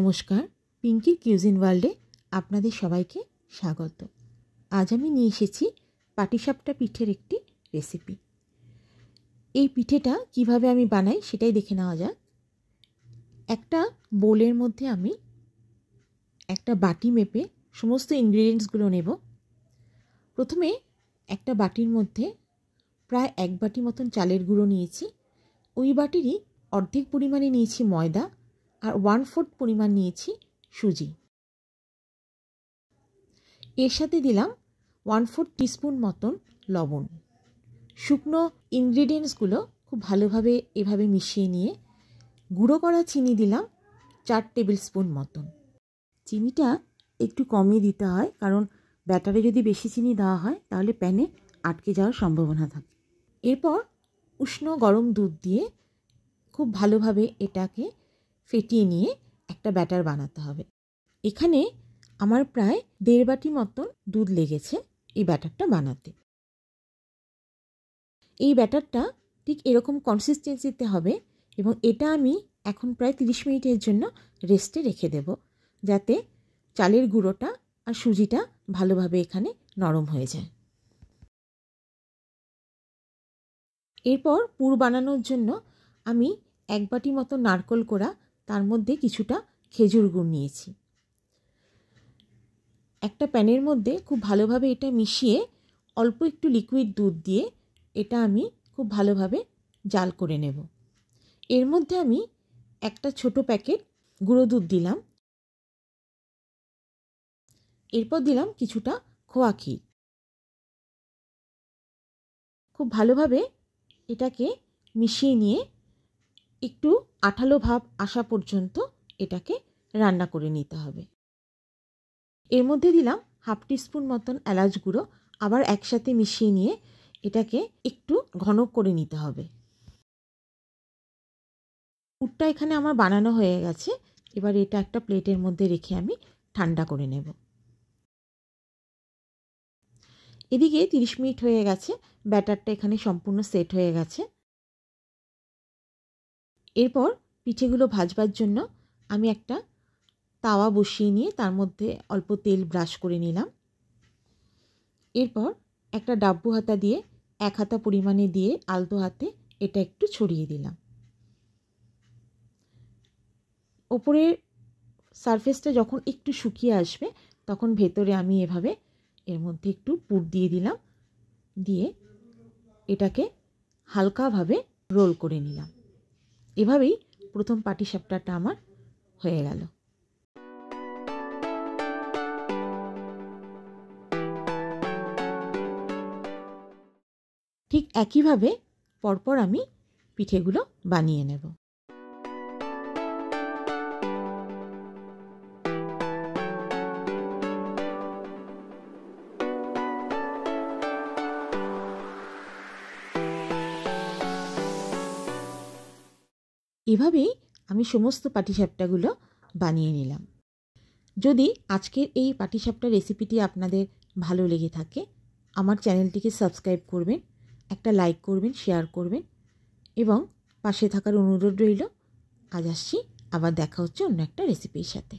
নমস্কার পিঙ্কির কিউজিন ওয়ার্ল্ডে আপনাদের সবাইকে স্বাগত আজ আমি নিয়ে এসেছি পাটিসাপটা পিঠের একটি রেসিপি এই পিঠেটা কিভাবে আমি বানাই সেটাই দেখে নেওয়া যাক একটা বোলের মধ্যে আমি একটা বাটি মেপে সমস্ত ইনগ্রিডিয়েন্টসগুলো নেব প্রথমে একটা বাটির মধ্যে প্রায় এক বাটি মতন চালের গুঁড়ো নিয়েছি ওই বাটিরই অর্ধেক পরিমাণে নিয়েছি ময়দা আর ওয়ান ফোর্থ পরিমাণ নিয়েছি সুজি এর সাথে দিলাম ওয়ান টি টিস্পুন মতন লবণ শুকনো ইনগ্রিডিয়েন্টসগুলো খুব ভালোভাবে এভাবে মিশিয়ে নিয়ে গুঁড়ো করা চিনি দিলাম চার টেবিল স্পুন মতন চিনিটা একটু কমই দিতে হয় কারণ ব্যাটারে যদি বেশি চিনি দেওয়া হয় তাহলে প্যানে আটকে যাওয়ার সম্ভাবনা থাকে এরপর উষ্ণ গরম দুধ দিয়ে খুব ভালোভাবে এটাকে ফেটিয়ে নিয়ে একটা ব্যাটার বানাতে হবে এখানে আমার প্রায় দেড় বাটি মতন দুধ লেগেছে এই ব্যাটারটা বানাতে এই ব্যাটারটা ঠিক এরকম কনসিস্টেন্সিতে হবে এবং এটা আমি এখন প্রায় তিরিশ মিনিটের জন্য রেস্টে রেখে দেব যাতে চালের গুঁড়োটা আর সুজিটা ভালোভাবে এখানে নরম হয়ে যায় এরপর পুর বানানোর জন্য আমি এক বাটি মতো নারকল কোড়া তার মধ্যে কিছুটা খেজুর গুড় নিয়েছি একটা প্যানের মধ্যে খুব ভালোভাবে এটা মিশিয়ে অল্প একটু লিকুইড দুধ দিয়ে এটা আমি খুব ভালোভাবে জাল করে নেব এর মধ্যে আমি একটা ছোট প্যাকেট গুঁড়ো দুধ দিলাম এরপর দিলাম কিছুটা খোয়া ক্ষীর খুব ভালোভাবে এটাকে মিশিয়ে নিয়ে একটু আঠালো ভাব আসা পর্যন্ত এটাকে রান্না করে নিতে হবে এর মধ্যে দিলাম হাফ টিস্পুন মতন এলাচ গুঁড়ো আবার একসাথে মিশিয়ে নিয়ে এটাকে একটু ঘন করে নিতে হবে পুরটা এখানে আমার বানানো হয়ে গেছে এবার এটা একটা প্লেটের মধ্যে রেখে আমি ঠান্ডা করে নেব এদিকে তিরিশ মিনিট হয়ে গেছে ব্যাটারটা এখানে সম্পূর্ণ সেট হয়ে গেছে এরপর পিঠেগুলো ভাজবার জন্য আমি একটা তাওয়া বসিয়ে নিয়ে তার মধ্যে অল্প তেল ব্রাশ করে নিলাম এরপর একটা ডাব্বু হাতা দিয়ে এক হাতা পরিমাণে দিয়ে আলতো হাতে এটা একটু ছড়িয়ে দিলাম ওপরের সারফেসটা যখন একটু শুকিয়ে আসবে তখন ভেতরে আমি এভাবে এর মধ্যে একটু পুর দিয়ে দিলাম দিয়ে এটাকে হালকাভাবে রোল করে নিলাম এভাবেই প্রথম পাটিসাপটাটা আমার হয়ে গেল ঠিক একইভাবে পরপর আমি পিঠেগুলো বানিয়ে নেব এভাবেই আমি সমস্ত পাটিসাপটাগুলো বানিয়ে নিলাম যদি আজকের এই পাটিসাপটা রেসিপিটি আপনাদের ভালো লেগে থাকে আমার চ্যানেলটিকে সাবস্ক্রাইব করবেন একটা লাইক করবেন শেয়ার করবেন এবং পাশে থাকার অনুরোধ রইল আজ আসছি আবার দেখা হচ্ছে অন্য একটা রেসিপির সাথে